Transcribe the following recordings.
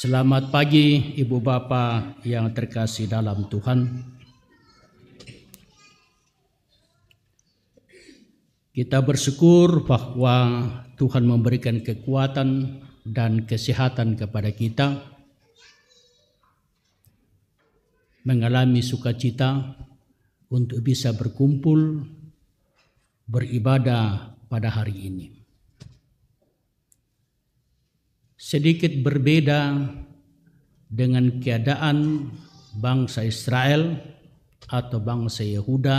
Selamat pagi Ibu Bapak yang terkasih dalam Tuhan. Kita bersyukur bahwa Tuhan memberikan kekuatan dan kesehatan kepada kita mengalami sukacita untuk bisa berkumpul beribadah pada hari ini sedikit berbeda dengan keadaan bangsa Israel atau bangsa Yehuda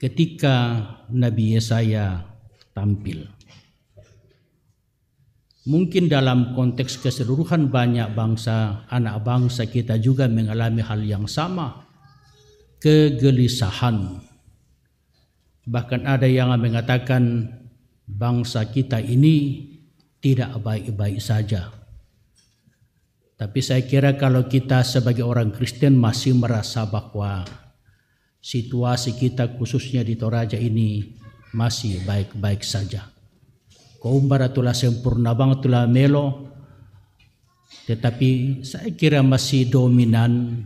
ketika Nabi Yesaya tampil. Mungkin dalam konteks keseluruhan banyak bangsa, anak bangsa kita juga mengalami hal yang sama. Kegelisahan. Bahkan ada yang mengatakan bangsa kita ini tidak baik-baik saja. Tapi saya kira kalau kita sebagai orang Kristen masih merasa bahwa situasi kita khususnya di Toraja ini masih baik-baik saja. Koumbara sempurna bangatulah melo. Tetapi saya kira masih dominan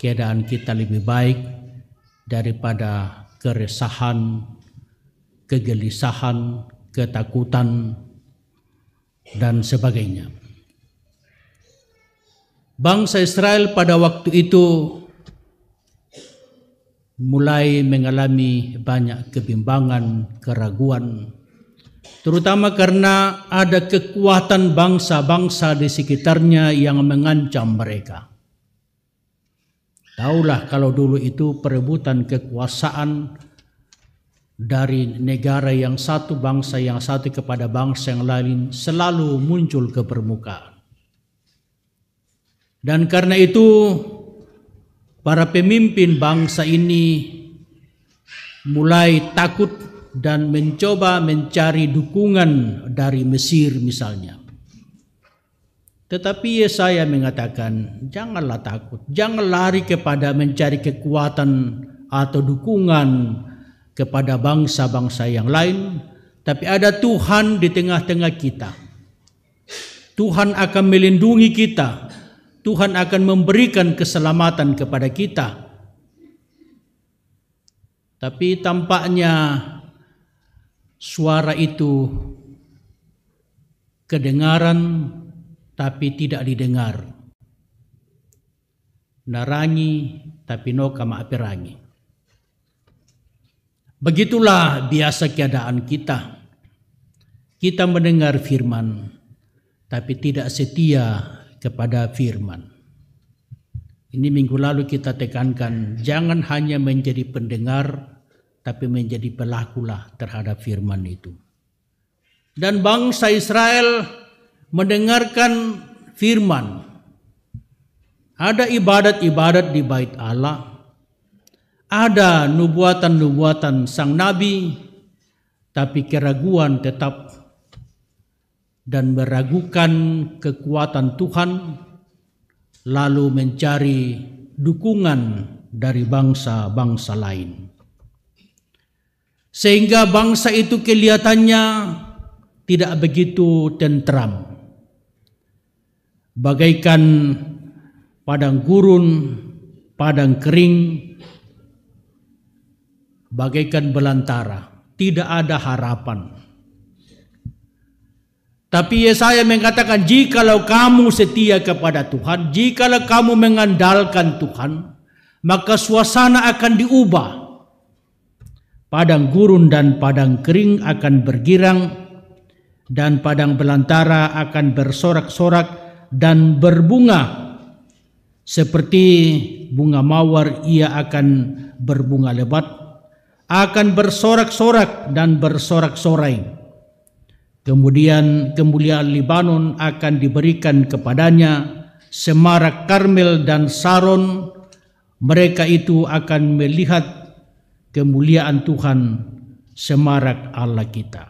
keadaan kita lebih baik daripada keresahan, kegelisahan, ketakutan, dan sebagainya. Bangsa Israel pada waktu itu mulai mengalami banyak kebimbangan, keraguan, terutama karena ada kekuatan bangsa-bangsa di sekitarnya yang mengancam mereka. Taulah kalau dulu itu perebutan kekuasaan dari negara yang satu bangsa yang satu kepada bangsa yang lain selalu muncul ke permukaan. Dan karena itu para pemimpin bangsa ini mulai takut dan mencoba mencari dukungan dari Mesir misalnya. Tetapi Yesaya mengatakan, janganlah takut, jangan lari kepada mencari kekuatan atau dukungan kepada bangsa-bangsa yang lain, tapi ada Tuhan di tengah-tengah kita. Tuhan akan melindungi kita. Tuhan akan memberikan keselamatan kepada kita. Tapi tampaknya suara itu kedengaran tapi tidak didengar. Narangi tapi no kama apirangi. Begitulah biasa keadaan kita. Kita mendengar firman, tapi tidak setia kepada firman. Ini minggu lalu kita tekankan, jangan hanya menjadi pendengar, tapi menjadi pelakulah terhadap firman itu. Dan bangsa Israel mendengarkan firman. Ada ibadat-ibadat di bait Allah, ada nubuatan-nubuatan sang nabi, tapi keraguan tetap dan meragukan kekuatan Tuhan, lalu mencari dukungan dari bangsa-bangsa lain. Sehingga bangsa itu kelihatannya tidak begitu tentram. Bagaikan padang gurun, padang kering bagaikan belantara, tidak ada harapan. Tapi Yesaya mengatakan, jikalau kamu setia kepada Tuhan, jikalau kamu mengandalkan Tuhan, maka suasana akan diubah. Padang gurun dan padang kering akan bergirang, dan padang belantara akan bersorak-sorak dan berbunga. Seperti bunga mawar, ia akan berbunga lebat, akan bersorak-sorak dan bersorak-sorai. Kemudian kemuliaan Libanon akan diberikan kepadanya Semarak Karmel dan Saron. Mereka itu akan melihat kemuliaan Tuhan Semarak Allah kita.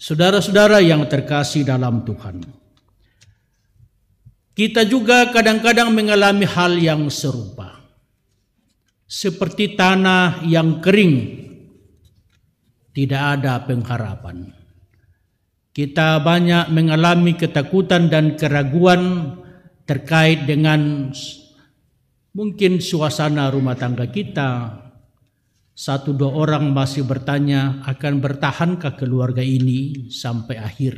Saudara-saudara yang terkasih dalam Tuhan. Kita juga kadang-kadang mengalami hal yang serupa seperti tanah yang kering, tidak ada pengharapan. Kita banyak mengalami ketakutan dan keraguan terkait dengan mungkin suasana rumah tangga kita. Satu dua orang masih bertanya akan bertahankah keluarga ini sampai akhir.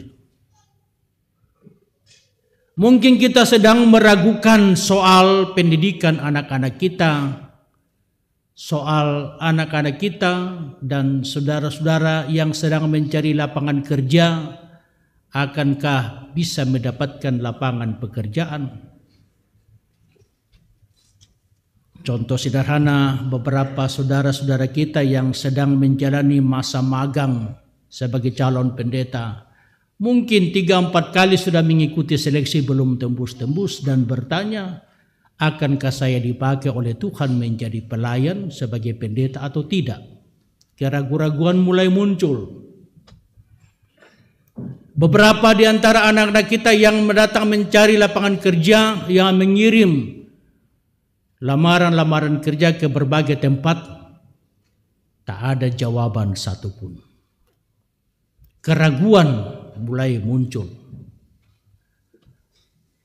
Mungkin kita sedang meragukan soal pendidikan anak-anak kita soal anak-anak kita dan saudara-saudara yang sedang mencari lapangan kerja, akankah bisa mendapatkan lapangan pekerjaan? Contoh sederhana, beberapa saudara-saudara kita yang sedang menjalani masa magang sebagai calon pendeta, mungkin tiga empat kali sudah mengikuti seleksi belum tembus-tembus dan bertanya, akankah saya dipakai oleh Tuhan menjadi pelayan sebagai pendeta atau tidak? Keraguan-raguan mulai muncul. Beberapa di antara anak-anak kita yang mendatang mencari lapangan kerja yang mengirim lamaran-lamaran kerja ke berbagai tempat tak ada jawaban satupun. Keraguan mulai muncul.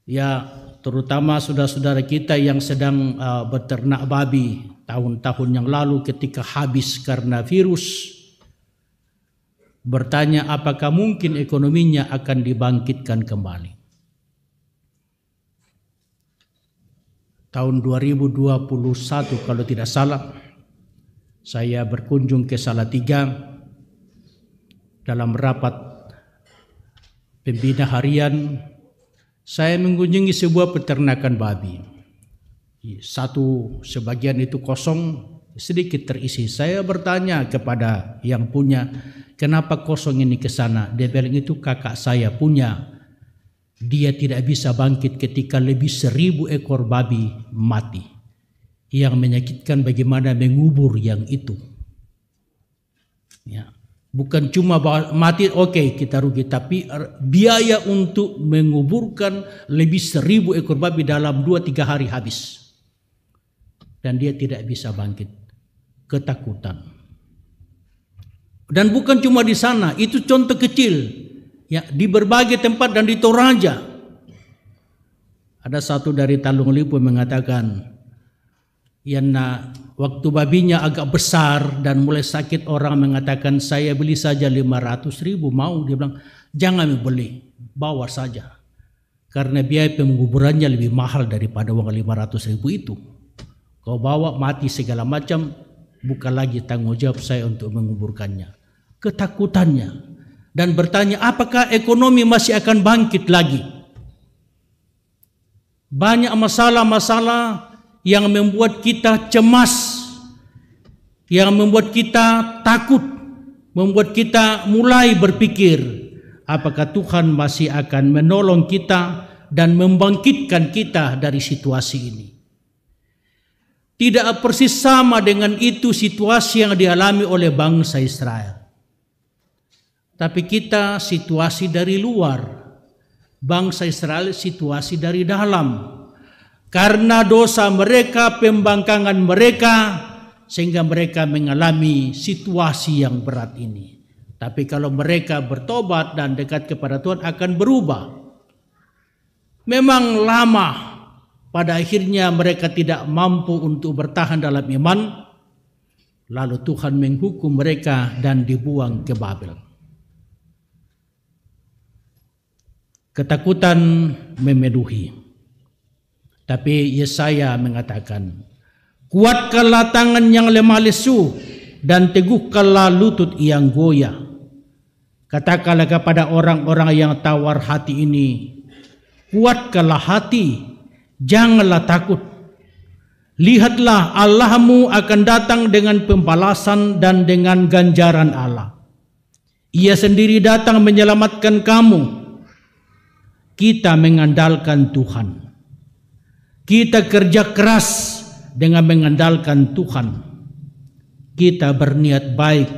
Ya, terutama saudara-saudara kita yang sedang uh, beternak babi tahun-tahun yang lalu ketika habis karena virus bertanya apakah mungkin ekonominya akan dibangkitkan kembali. Tahun 2021 kalau tidak salah saya berkunjung ke Salatiga dalam rapat pembina harian saya mengunjungi sebuah peternakan babi. Iya, satu sebagian itu kosong, sedikit terisi. Saya bertanya kepada yang punya, kenapa kosong ini ke sana? Dia bilang itu kakak saya punya. Dia tidak bisa bangkit ketika lebih seribu ekor babi mati. Yang menyakitkan bagaimana mengubur yang itu. Ya bukan cuma mati oke okay, kita rugi tapi biaya untuk menguburkan lebih seribu ekor babi dalam dua tiga hari habis dan dia tidak bisa bangkit ketakutan dan bukan cuma di sana itu contoh kecil ya di berbagai tempat dan di Toraja ada satu dari Talung Lipu mengatakan Yana waktu babinya agak besar dan mulai sakit orang mengatakan saya beli saja 500 ribu mau dia bilang jangan beli bawa saja karena biaya penguburannya lebih mahal daripada uang 500 ribu itu kau bawa mati segala macam bukan lagi tanggung jawab saya untuk menguburkannya ketakutannya dan bertanya apakah ekonomi masih akan bangkit lagi banyak masalah-masalah yang membuat kita cemas, yang membuat kita takut, membuat kita mulai berpikir, apakah Tuhan masih akan menolong kita dan membangkitkan kita dari situasi ini. Tidak persis sama dengan itu situasi yang dialami oleh bangsa Israel. Tapi kita situasi dari luar, bangsa Israel situasi dari dalam karena dosa mereka, pembangkangan mereka, sehingga mereka mengalami situasi yang berat ini. Tapi kalau mereka bertobat dan dekat kepada Tuhan akan berubah. Memang lama, pada akhirnya mereka tidak mampu untuk bertahan dalam iman. Lalu Tuhan menghukum mereka dan dibuang ke Babel. Ketakutan memeduhi. Tapi Yesaya mengatakan, Kuatkanlah tangan yang lemah lesu dan teguhkanlah lutut yang goyah. Katakanlah kepada orang-orang yang tawar hati ini, Kuatkanlah hati, janganlah takut. Lihatlah Allahmu akan datang dengan pembalasan dan dengan ganjaran Allah. Ia sendiri datang menyelamatkan kamu. Kita mengandalkan Tuhan. Kita kerja keras dengan mengandalkan Tuhan. Kita berniat baik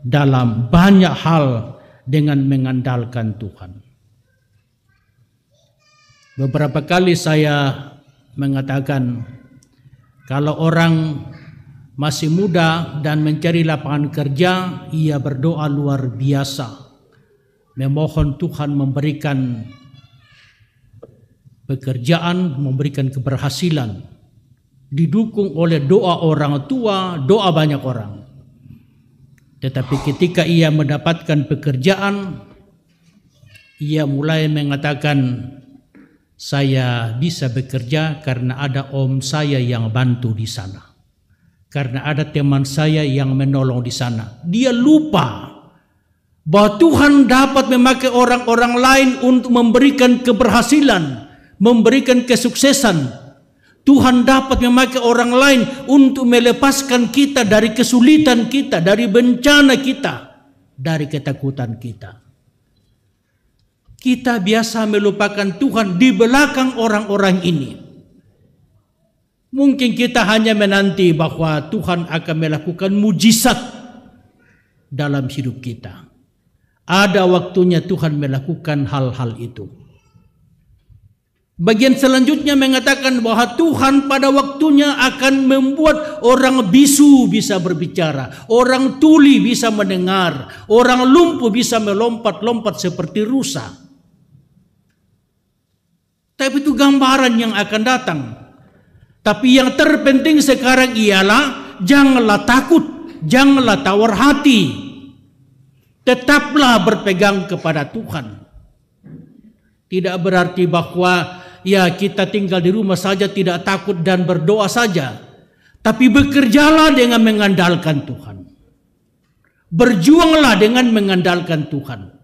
dalam banyak hal dengan mengandalkan Tuhan. Beberapa kali saya mengatakan kalau orang masih muda dan mencari lapangan kerja, ia berdoa luar biasa. Memohon Tuhan memberikan pekerjaan memberikan keberhasilan didukung oleh doa orang tua, doa banyak orang. Tetapi ketika ia mendapatkan pekerjaan, ia mulai mengatakan, "Saya bisa bekerja karena ada om saya yang bantu di sana, karena ada teman saya yang menolong di sana." Dia lupa bahwa Tuhan dapat memakai orang-orang lain untuk memberikan keberhasilan memberikan kesuksesan. Tuhan dapat memakai orang lain untuk melepaskan kita dari kesulitan kita, dari bencana kita, dari ketakutan kita. Kita biasa melupakan Tuhan di belakang orang-orang ini. Mungkin kita hanya menanti bahwa Tuhan akan melakukan mujizat dalam hidup kita. Ada waktunya Tuhan melakukan hal-hal itu. Bagian selanjutnya mengatakan bahwa Tuhan pada waktunya akan membuat orang bisu bisa berbicara, orang tuli bisa mendengar, orang lumpuh bisa melompat-lompat seperti rusa. Tapi itu gambaran yang akan datang. Tapi yang terpenting sekarang ialah janganlah takut, janganlah tawar hati. Tetaplah berpegang kepada Tuhan. Tidak berarti bahwa ya kita tinggal di rumah saja tidak takut dan berdoa saja. Tapi bekerjalah dengan mengandalkan Tuhan. Berjuanglah dengan mengandalkan Tuhan.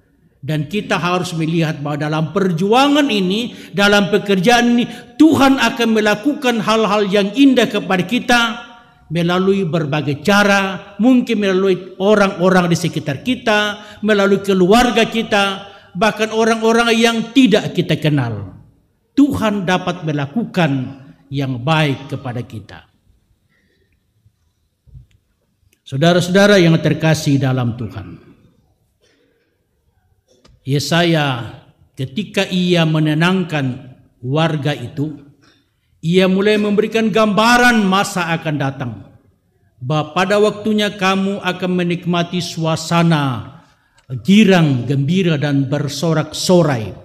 Dan kita harus melihat bahwa dalam perjuangan ini, dalam pekerjaan ini, Tuhan akan melakukan hal-hal yang indah kepada kita melalui berbagai cara, mungkin melalui orang-orang di sekitar kita, melalui keluarga kita, bahkan orang-orang yang tidak kita kenal. Tuhan dapat melakukan yang baik kepada kita. Saudara-saudara yang terkasih dalam Tuhan. Yesaya ketika ia menenangkan warga itu, ia mulai memberikan gambaran masa akan datang. Bahwa pada waktunya kamu akan menikmati suasana girang, gembira dan bersorak-sorai.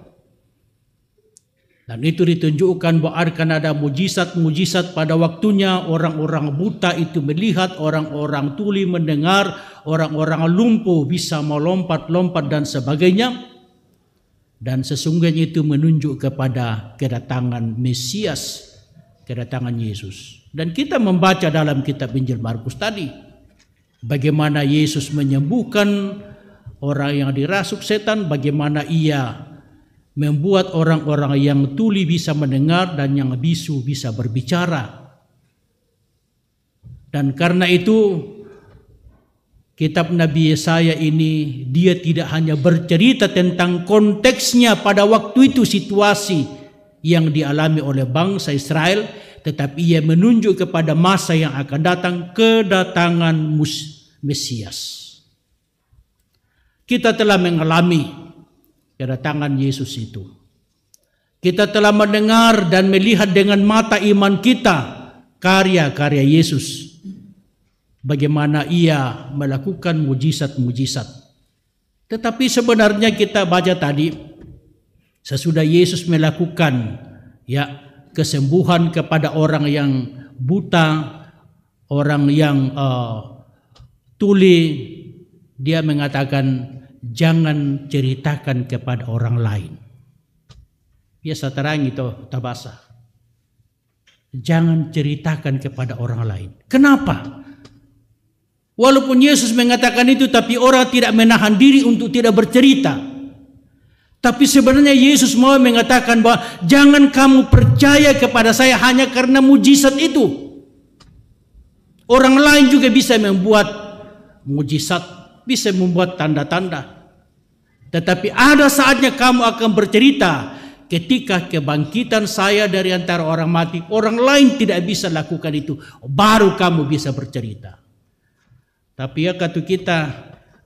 Dan itu ditunjukkan bahwa akan ada mujizat-mujizat pada waktunya. Orang-orang buta itu melihat, orang-orang tuli mendengar, orang-orang lumpuh bisa melompat-lompat dan sebagainya. Dan sesungguhnya itu menunjuk kepada kedatangan Mesias, kedatangan Yesus. Dan kita membaca dalam kitab Injil Markus tadi. Bagaimana Yesus menyembuhkan orang yang dirasuk setan, bagaimana ia membuat orang-orang yang tuli bisa mendengar dan yang bisu bisa berbicara. Dan karena itu kitab Nabi Yesaya ini dia tidak hanya bercerita tentang konteksnya pada waktu itu situasi yang dialami oleh bangsa Israel tetapi ia menunjuk kepada masa yang akan datang kedatangan Mesias. Kita telah mengalami kedatangan Yesus itu. Kita telah mendengar dan melihat dengan mata iman kita karya-karya Yesus. Bagaimana ia melakukan mujizat-mujizat. Tetapi sebenarnya kita baca tadi sesudah Yesus melakukan ya kesembuhan kepada orang yang buta, orang yang uh, tuli, dia mengatakan jangan ceritakan kepada orang lain. Biasa terang itu tabasa. Jangan ceritakan kepada orang lain. Kenapa? Walaupun Yesus mengatakan itu tapi orang tidak menahan diri untuk tidak bercerita. Tapi sebenarnya Yesus mau mengatakan bahwa jangan kamu percaya kepada saya hanya karena mujizat itu. Orang lain juga bisa membuat mujizat bisa membuat tanda-tanda. Tetapi ada saatnya kamu akan bercerita ketika kebangkitan saya dari antara orang mati, orang lain tidak bisa lakukan itu, baru kamu bisa bercerita. Tapi ya kata kita,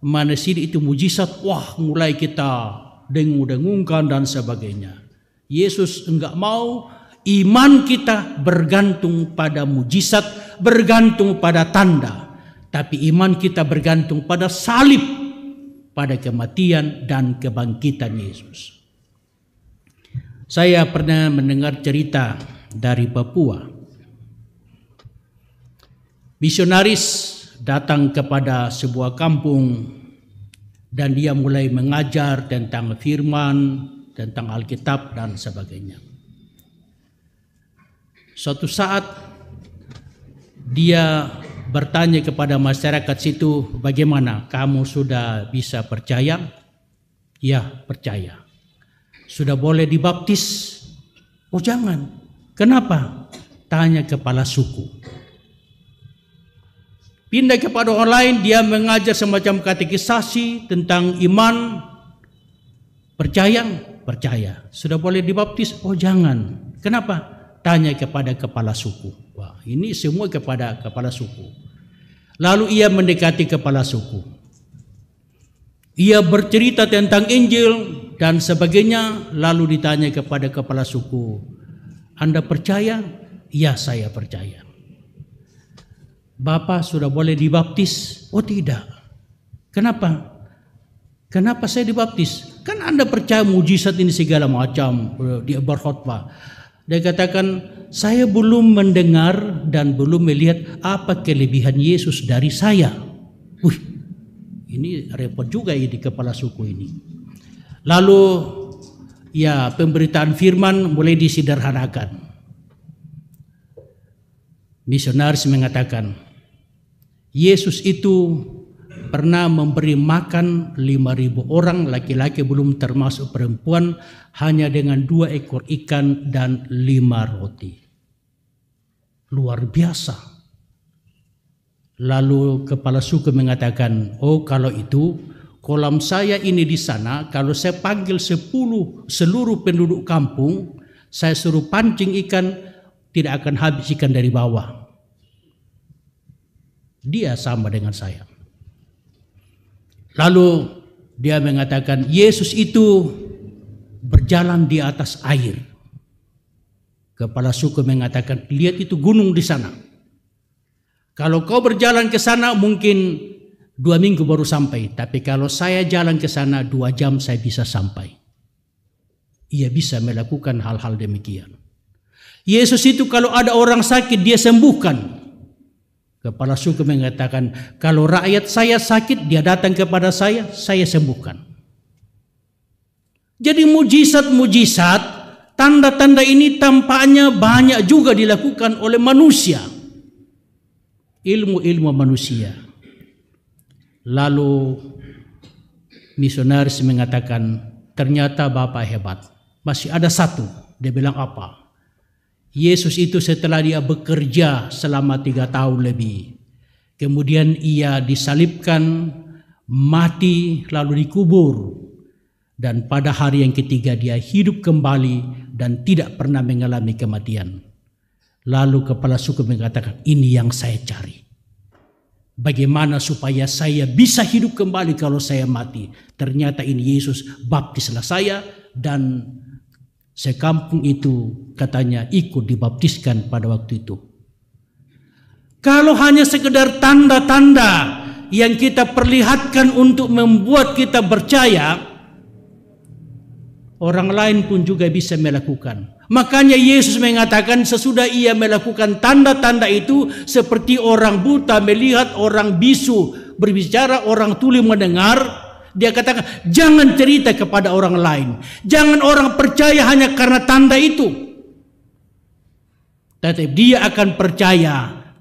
manusia itu mujizat, wah mulai kita dengung-dengungkan dan sebagainya. Yesus enggak mau iman kita bergantung pada mujizat, bergantung pada tanda. Tapi iman kita bergantung pada salib, pada kematian dan kebangkitan Yesus. Saya pernah mendengar cerita dari Papua. Misionaris datang kepada sebuah kampung dan dia mulai mengajar tentang firman, tentang Alkitab dan sebagainya. Suatu saat dia bertanya kepada masyarakat situ, "Bagaimana kamu sudah bisa percaya?" "Ya, percaya." "Sudah boleh dibaptis?" "Oh, jangan." "Kenapa?" Tanya kepala suku. Pindah kepada orang lain, dia mengajar semacam katekisasi tentang iman, percaya, percaya. Sudah boleh dibaptis? Oh, jangan. Kenapa? tanya kepada kepala suku. Wah, ini semua kepada kepala suku. Lalu ia mendekati kepala suku. Ia bercerita tentang Injil dan sebagainya, lalu ditanya kepada kepala suku, "Anda percaya?" "Ya, saya percaya." "Bapak sudah boleh dibaptis?" "Oh, tidak." "Kenapa?" "Kenapa saya dibaptis?" "Kan Anda percaya mujizat ini segala macam, dia berkhotbah." Dia katakan, saya belum mendengar dan belum melihat apa kelebihan Yesus dari saya. Wih, ini repot juga ini kepala suku ini. Lalu ya pemberitaan firman mulai disederhanakan. Misionaris mengatakan, Yesus itu pernah memberi makan 5.000 orang laki-laki belum termasuk perempuan hanya dengan dua ekor ikan dan lima roti. Luar biasa. Lalu kepala suku mengatakan, oh kalau itu kolam saya ini di sana, kalau saya panggil sepuluh seluruh penduduk kampung, saya suruh pancing ikan, tidak akan habis ikan dari bawah. Dia sama dengan saya. Lalu dia mengatakan Yesus itu berjalan di atas air. Kepala suku mengatakan, lihat itu gunung di sana. Kalau kau berjalan ke sana mungkin dua minggu baru sampai. Tapi kalau saya jalan ke sana dua jam saya bisa sampai. Ia bisa melakukan hal-hal demikian. Yesus itu kalau ada orang sakit dia sembuhkan. Kepala suku mengatakan, kalau rakyat saya sakit, dia datang kepada saya, saya sembuhkan. Jadi mujizat-mujizat, tanda-tanda ini tampaknya banyak juga dilakukan oleh manusia. Ilmu-ilmu manusia. Lalu misionaris mengatakan, ternyata Bapak hebat. Masih ada satu. Dia bilang apa? Yesus itu setelah dia bekerja selama tiga tahun lebih. Kemudian ia disalibkan, mati, lalu dikubur. Dan pada hari yang ketiga dia hidup kembali dan tidak pernah mengalami kematian. Lalu kepala suku mengatakan, ini yang saya cari. Bagaimana supaya saya bisa hidup kembali kalau saya mati. Ternyata ini Yesus baptislah saya dan Sekampung itu katanya ikut dibaptiskan pada waktu itu. Kalau hanya sekedar tanda-tanda yang kita perlihatkan untuk membuat kita percaya, orang lain pun juga bisa melakukan. Makanya Yesus mengatakan sesudah ia melakukan tanda-tanda itu seperti orang buta melihat, orang bisu berbicara, orang tuli mendengar, dia katakan, jangan cerita kepada orang lain. Jangan orang percaya hanya karena tanda itu. Tetapi dia akan percaya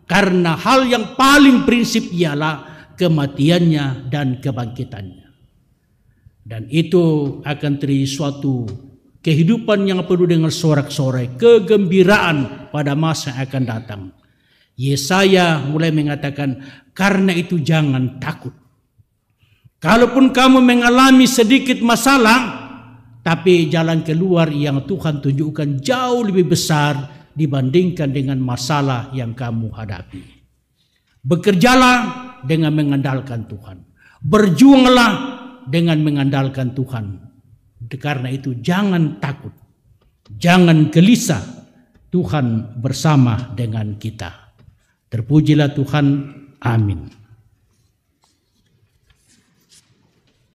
karena hal yang paling prinsip ialah kematiannya dan kebangkitannya. Dan itu akan terjadi suatu kehidupan yang penuh dengan sorak-sorai, kegembiraan pada masa yang akan datang. Yesaya mulai mengatakan, karena itu jangan takut. Kalaupun kamu mengalami sedikit masalah, tapi jalan keluar yang Tuhan tunjukkan jauh lebih besar dibandingkan dengan masalah yang kamu hadapi. Bekerjalah dengan mengandalkan Tuhan. Berjuanglah dengan mengandalkan Tuhan. Karena itu jangan takut. Jangan gelisah. Tuhan bersama dengan kita. Terpujilah Tuhan. Amin.